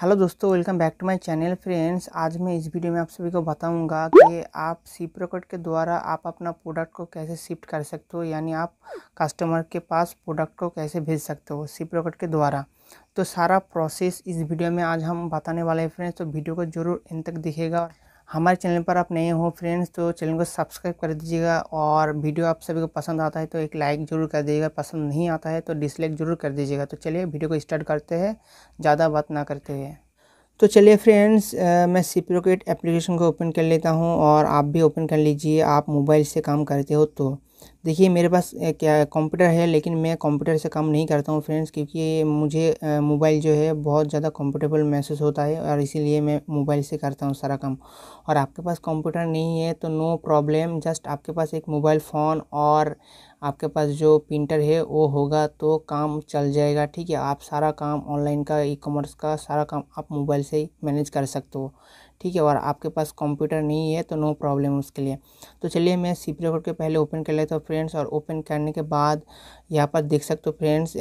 hello दोस्तों welcome back to my channel friends आज मैं इस वीडियो में आप सभी को बताऊंगा कि आप सी प्रोकट के द्वारा आप अपना प्रोडक्ट को कैसे शिफ्ट कर सकते हो यानी आप कस्टमर के पास प्रोडक्ट को कैसे भेज सकते हो सी प्रोकट के द्वारा तो सारा प्रोसेस इस वीडियो में आज हम बताने वाले हैं फ्रेंड्स तो वीडियो को जरूर इन तक दिखेगा हमारे चैनल पर आप नए हो फ्रेंड्स तो चैनल को सब्सक्राइब कर दीजिएगा और वीडियो आप सभी को पसंद आता है तो एक लाइक ज़रूर कर दीजिएगा पसंद नहीं आता है तो डिसलाइक ज़रूर कर दीजिएगा तो चलिए वीडियो को स्टार्ट करते हैं ज़्यादा बात ना करते हैं तो चलिए फ्रेंड्स मैं सिप्रोकेट एप्लीकेशन को ओपन कर लेता हूँ और आप भी ओपन कर लीजिए आप मोबाइल से काम करते हो तो देखिए मेरे पास क्या कंप्यूटर है लेकिन मैं कंप्यूटर से काम नहीं करता हूँ फ्रेंड्स क्योंकि मुझे मोबाइल जो है बहुत ज़्यादा कंफर्टेबल महसूस होता है और इसीलिए मैं मोबाइल से करता हूँ सारा काम और आपके पास कंप्यूटर नहीं है तो नो प्रॉब्लम जस्ट आपके पास एक मोबाइल फ़ोन और आपके पास जो प्रिंटर है वो होगा तो काम चल जाएगा ठीक है आप सारा काम ऑनलाइन का ई कॉमर्स का सारा काम आप मोबाइल से ही मैनेज कर सकते हो ठीक है और आपके पास कंप्यूटर नहीं है तो नो प्रॉब्लम उसके लिए तो चलिए मैं सी पी के पहले ओपन कर लेता हूँ फ्रेंड्स और ओपन करने के बाद यहाँ पर देख सकते हो friends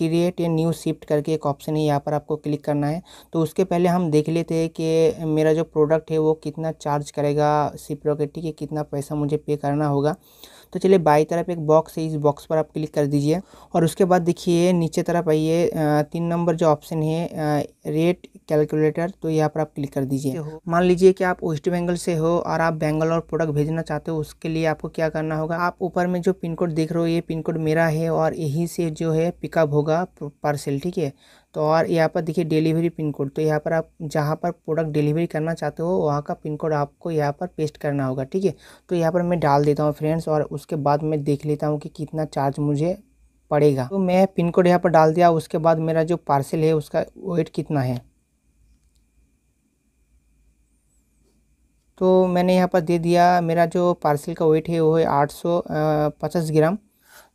create a new shift करके एक ऑप्शन है यहाँ पर आपको क्लिक करना है तो उसके पहले हम देख लेते हैं कि मेरा जो प्रोडक्ट है वो कितना चार्ज करेगा सी पी ठीक है कितना पैसा मुझे पे करना होगा तो चलिए बाई तरफ एक बॉक्स है इस बॉक्स पर आप क्लिक कर दीजिए और उसके बाद देखिए नीचे तरफ आइए तीन नंबर जो ऑप्शन है रेट कैलकुलेटर तो यहाँ पर आप क्लिक कर दीजिए मान लीजिए कि आप वेस्ट बंगाल से हो और आप बेंगल और प्रोडक्ट भेजना चाहते हो उसके लिए आपको क्या करना होगा आप ऊपर में जो पिन कोड देख रहे हो ये पिन कोड मेरा है और यहीं से जो है पिकअप होगा पार्सल ठीक है तो और यहाँ पर देखिए डिलीवरी पिन कोड तो यहाँ पर आप जहाँ पर प्रोडक्ट डिलीवरी करना चाहते हो वहाँ का पिन कोड आपको यहाँ पर पेस्ट करना होगा ठीक है तो यहाँ पर मैं डाल देता हूँ फ्रेंड्स और उसके बाद मैं देख लेता हूँ कि कितना चार्ज मुझे पड़ेगा तो मैं पिन कोड यहाँ पर डाल दिया उसके बाद मेरा जो पार्सल है उसका वेट कितना है तो मैंने यहाँ पर दे दिया मेरा जो पार्सल का वेट है वो है आठ सौ पचास ग्राम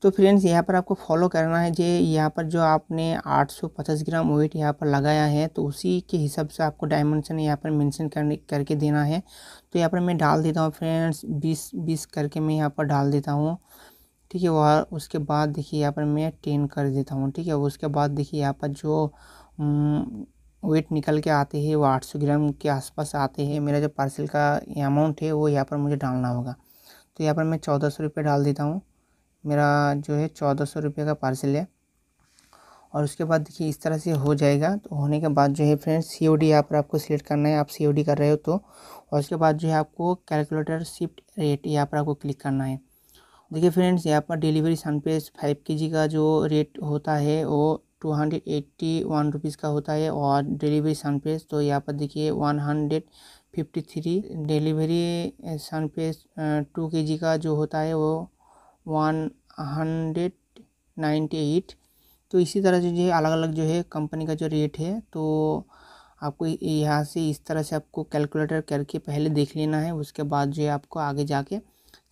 तो फ्रेंड्स यहाँ पर आपको फॉलो करना है जे यहाँ पर जो आपने 850 ग्राम वेट यहाँ पर लगाया है तो उसी के हिसाब से आपको डायमेंशन यहाँ पर मेंशन करने करके देना है तो यहाँ पर मैं डाल देता हूँ फ्रेंड्स 20 20 करके मैं यहाँ पर डाल देता हूँ ठीक है वह उसके बाद देखिए यहाँ पर मैं टेन कर देता हूँ ठीक है उसके बाद देखिए यहाँ पर जो वेट निकल के आते हैं वो आठ ग्राम के आसपास आते हैं मेरा जो पार्सल का अमाउंट है वो यहाँ पर मुझे डालना होगा तो यहाँ पर मैं चौदह सौ रुपये डाल देता हूँ मेरा जो है चौदह सौ रुपये का पार्सल है और उसके बाद देखिए इस तरह से हो जाएगा तो होने के बाद जो है फ्रेंड्स सी ओ डी यहाँ पर आपको सिलेक्ट करना है आप सी ओ डी कर रहे हो तो और उसके बाद जो है आपको कैलकुलेटर शिफ्ट रेट यहाँ पर आपको क्लिक करना है देखिए फ्रेंड्स यहाँ पर डिलीवरी सन फाइव के जी का जो रेट होता है वो two hundred eighty one rupees का होता है और डिलीवरी सन पेज तो यहाँ पर देखिए one hundred fifty three delivery सन पेज टू के जी का जो होता है वो वन हंड्रेड नाइन्टी एट तो इसी तरह से जो है अलग अलग जो है कंपनी का जो रेट है तो आपको यहाँ से इस तरह से आपको कैलकुलेटर करके पहले देख लेना है उसके बाद जो है आपको आगे जाके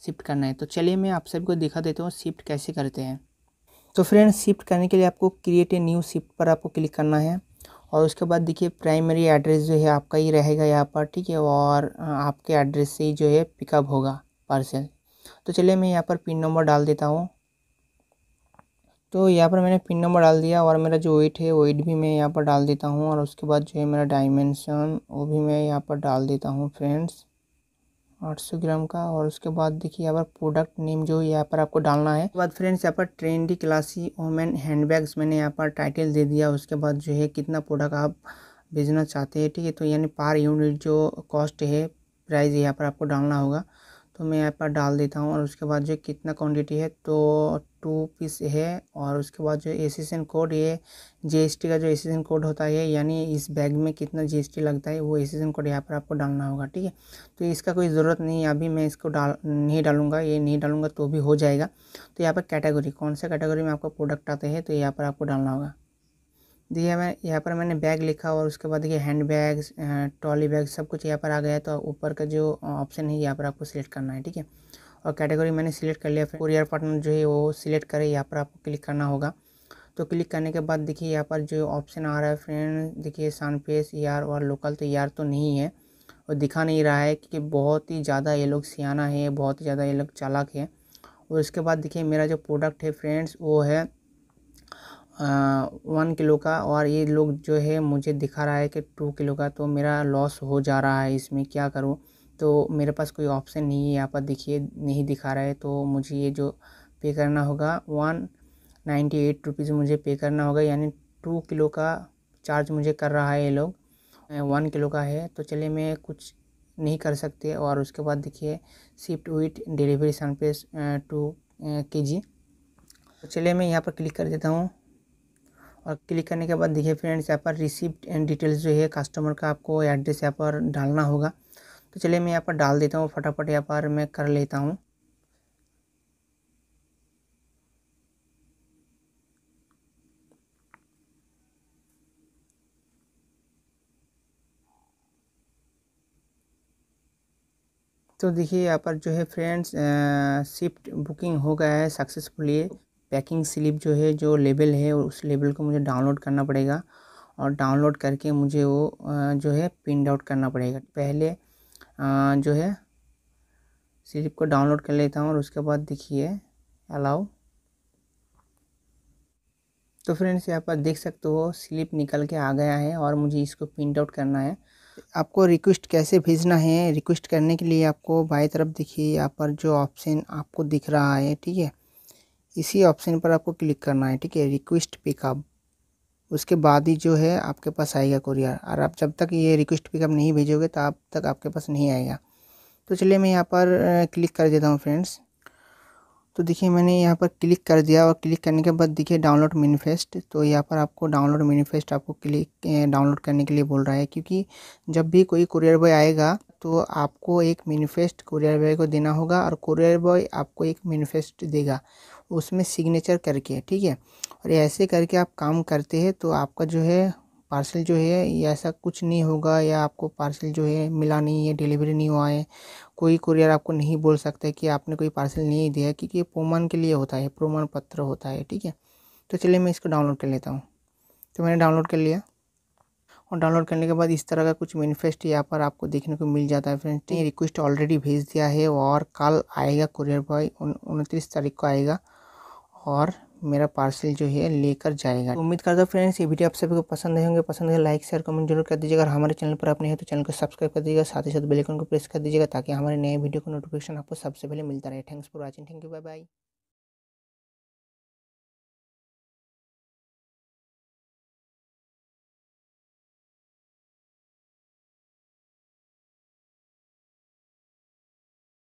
शिफ्ट करना है तो चलिए मैं आप सभी को दिखा देता हूँ शिफ्ट कैसे करते हैं तो फ्रेंड शिफ्ट करने के लिए आपको क्रिएट ए न्यू शिफ्ट पर आपको क्लिक करना है और उसके बाद देखिए प्राइमरी एड्रेस जो है आपका ही रहेगा यहाँ पर ठीक है और आपके एड्रेस से ही जो है पिकअप होगा पार्सल तो चलिए मैं यहाँ पर पिन नंबर डाल देता हूँ तो यहाँ पर मैंने पिन नंबर डाल दिया और मेरा जो वेट है वेट भी मैं यहाँ पर डाल देता हूँ और उसके बाद जो है मेरा डायमेंशन वो भी मैं यहाँ पर डाल देता हूँ फ्रेंड्स सौ ग्राम का और उसके बाद देखिए यहाँ पर प्रोडक्ट नेम जो यहाँ पर आपको डालना है बाद फ्रेंड्स यहाँ पर ट्रेंडी क्लासी वोमेन हैंडबैग्स मैंने यहाँ पर टाइटल दे दिया उसके बाद जो है कितना प्रोडक्ट आप भेजना चाहते हैं ठीक है तो यानी पर यूनिट जो कॉस्ट है प्राइस यहाँ पर आपको डालना होगा तो मैं यहाँ पर डाल देता हूँ और उसके बाद जो कितना क्वांटिटी है तो टू पीस है और उसके बाद जो एसीसन कोड ये जीएसटी का जो एसी कोड होता है यानी इस बैग में कितना जीएसटी लगता है वो एसीसन कोड यहाँ पर आपको डालना होगा ठीक है तो इसका कोई ज़रूरत नहीं है अभी मैं इसको डाल नहीं डालूंगा ये नहीं डालूंगा तो भी हो जाएगा तो यहाँ पर कैटेगरी कौन सा कैटेगरी में आपका प्रोडक्ट आते हैं तो यहाँ पर आपको डालना होगा देखिए मैं यहाँ पर मैंने बैग लिखा और उसके बाद देखिए हैंड बैग ट्रॉली बैग सब कुछ यहाँ पर आ गया तो ऊपर का जो ऑप्शन है यहाँ पर आपको सिलेक्ट करना है ठीक है और कैटेगरी मैंने सिलेक्ट कर लिया फिर कुरियर पार्टनर जो है वो सिलेक्ट करें यहाँ पर आपको क्लिक करना होगा तो क्लिक करने के बाद देखिए यहाँ पर जो ऑप्शन आ रहा है फ्रेंड देखिए सान पेस यार और लोकल तो यार तो नहीं है और दिखा नहीं रहा है क्योंकि बहुत ही ज़्यादा ये लोग सियाना है बहुत ही ज़्यादा ये लोग चालाक है और उसके बाद देखिए मेरा जो प्रोडक्ट है फ्रेंड्स वो है वन किलो का और ये लोग जो है मुझे दिखा रहा है कि टू किलो का तो मेरा लॉस हो जा रहा है इसमें क्या करूँ तो मेरे पास कोई ऑप्शन नहीं है यहाँ पर देखिए नहीं दिखा रहा है तो मुझे ये जो पे करना होगा वन नाइन्टी एट रुपीज़ मुझे पे करना होगा यानी टू किलो का चार्ज मुझे कर रहा है ये लोग वन किलो का है तो चलिए मैं कुछ नहीं कर सकते और उसके बाद देखिए शिफ्ट विथ डिलीवरी सन पे टू के जी तो चलिए मैं यहाँ पर क्लिक कर देता हूँ और क्लिक करने के बाद देखिए फ्रेंड्स यहाँ पर रिसिप्ट एंड डिटेल्स जो है कस्टमर का आपको एड्रेस यहाँ पर डालना होगा तो चलिए मैं यहाँ पर डाल देता हूँ फटाफट यहाँ पर मैं कर लेता हूँ तो देखिए यहाँ पर जो है फ्रेंड्स शिफ्ट बुकिंग हो गया है सक्सेसफुली पैकिंग स्लिप जो है जो लेबल है उस लेबल को मुझे डाउनलोड करना पड़ेगा और डाउनलोड करके मुझे वो जो है प्रिंट आउट करना पड़ेगा पहले जो है स्लिप को डाउनलोड कर लेता हूँ और उसके बाद देखिए अलाउ तो फ्रेंड्स यहाँ पर देख सकते हो स्लिप निकल के आ गया है और मुझे इसको प्रिंट आउट करना है आपको रिक्वेस्ट कैसे भेजना है रिक्वेस्ट करने के लिए आपको बाई तरफ देखिए यहाँ पर जो ऑप्शन आपको दिख रहा है ठीक है इसी ऑप्शन पर आपको क्लिक करना है ठीक है रिक्वेस्ट पिकअप उसके बाद ही जो है आपके पास आएगा कुरियर और आप जब तक ये रिक्वेस्ट पिकअप नहीं भेजोगे तब तो तक आपके पास नहीं आएगा तो चलिए मैं यहाँ पर क्लिक कर देता हूँ फ्रेंड्स तो देखिए मैंने यहाँ पर क्लिक कर दिया और क्लिक करने के बाद देखिए डाउनलोड मैनिफेस्ट तो यहाँ पर आपको डाउनलोड मैनिफेस्ट आपको क्लिक डाउनलोड करने के लिए बोल रहा है क्योंकि जब भी कोई कुरियर बॉय आएगा तो आपको एक मैनिफेस्ट कुरियर बॉय को देना होगा और कुरियर बॉय आपको एक मैनिफेस्ट देगा उसमें सिग्नेचर करके ठीक है और ऐसे करके आप काम करते हैं तो आपका जो है पार्सल जो है ऐसा कुछ नहीं होगा या आपको पार्सल जो है मिला नहीं है डिलीवरी नहीं हुआ है कोई कुरियर आपको नहीं बोल सकता कि आपने कोई पार्सल नहीं दिया क्योंकि प्रोमान के लिए होता है प्रमाण पत्र होता है ठीक है तो चलिए मैं इसको डाउनलोड कर लेता हूँ तो मैंने डाउनलोड कर लिया और डाउनलोड करने के बाद इस तरह का कुछ मैनिफेस्ट यहाँ पर आपको देखने को मिल जाता है फ्रेंड्स ये रिक्वेस्ट ऑलरेडी भेज दिया है और कल आएगा कुरियर बॉय उनतीस तारीख को आएगा और मेरा पार्सल जो है लेकर जाएगा तो उम्मीद करता हूँ फ्रेंड्स ये वीडियो आप सभी को पसंद आए होंगे पसंद है लाइक शेयर कमेंट जरूर कर दीजिएगा और हमारे चैनल पर अपने है तो चैनल को सब्सक्राइब कर दीजिएगा साथ ही साथ बेल आइकन को प्रेस कर दीजिएगा ताकि हमारे नए वीडियो का नोटिफिकेशन आपको सबसे पहले मिलता रहे thanks for watching thank you bye bye